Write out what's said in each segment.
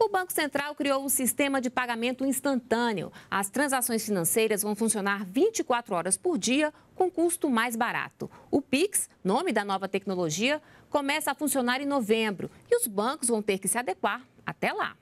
O Banco Central criou um sistema de pagamento instantâneo. As transações financeiras vão funcionar 24 horas por dia com custo mais barato. O Pix, nome da nova tecnologia, começa a funcionar em novembro e os bancos vão ter que se adequar até lá.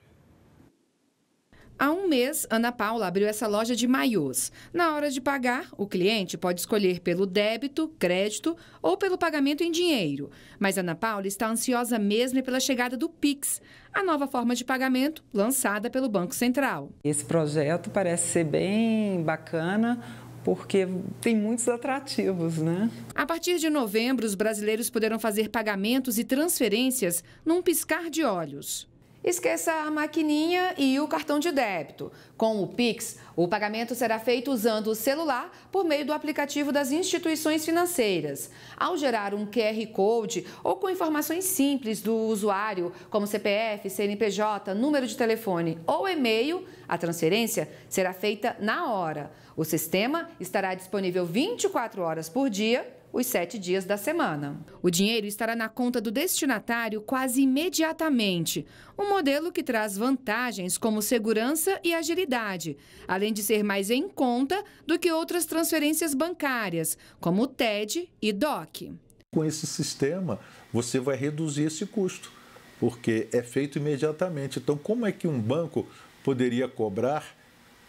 Há um mês, Ana Paula abriu essa loja de maiôs. Na hora de pagar, o cliente pode escolher pelo débito, crédito ou pelo pagamento em dinheiro. Mas Ana Paula está ansiosa mesmo pela chegada do Pix, a nova forma de pagamento lançada pelo Banco Central. Esse projeto parece ser bem bacana, porque tem muitos atrativos, né? A partir de novembro, os brasileiros poderão fazer pagamentos e transferências num piscar de olhos. Esqueça a maquininha e o cartão de débito. Com o Pix, o pagamento será feito usando o celular por meio do aplicativo das instituições financeiras. Ao gerar um QR Code ou com informações simples do usuário, como CPF, CNPJ, número de telefone ou e-mail, a transferência será feita na hora. O sistema estará disponível 24 horas por dia os sete dias da semana. O dinheiro estará na conta do destinatário quase imediatamente, um modelo que traz vantagens como segurança e agilidade, além de ser mais em conta do que outras transferências bancárias, como o TED e DOC. Com esse sistema, você vai reduzir esse custo, porque é feito imediatamente. Então, como é que um banco poderia cobrar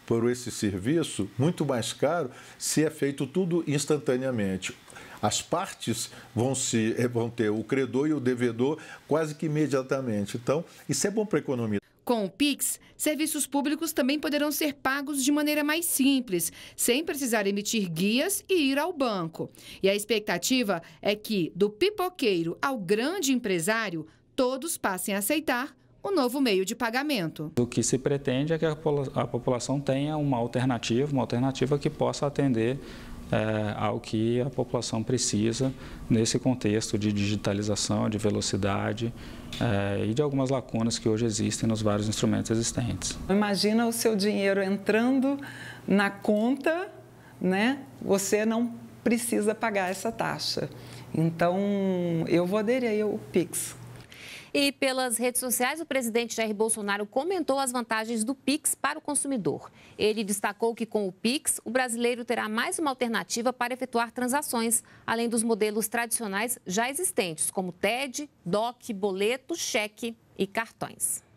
por esse serviço muito mais caro se é feito tudo instantaneamente. As partes vão, se, eh, vão ter o credor e o devedor quase que imediatamente. Então, isso é bom para a economia. Com o Pix, serviços públicos também poderão ser pagos de maneira mais simples, sem precisar emitir guias e ir ao banco. E a expectativa é que, do pipoqueiro ao grande empresário, todos passem a aceitar o novo meio de pagamento. O que se pretende é que a população tenha uma alternativa, uma alternativa que possa atender é, ao que a população precisa nesse contexto de digitalização, de velocidade é, e de algumas lacunas que hoje existem nos vários instrumentos existentes. Imagina o seu dinheiro entrando na conta, né? Você não precisa pagar essa taxa. Então, eu vou aderir ao Pix. E pelas redes sociais, o presidente Jair Bolsonaro comentou as vantagens do Pix para o consumidor. Ele destacou que com o Pix, o brasileiro terá mais uma alternativa para efetuar transações, além dos modelos tradicionais já existentes, como TED, DOC, boleto, cheque e cartões.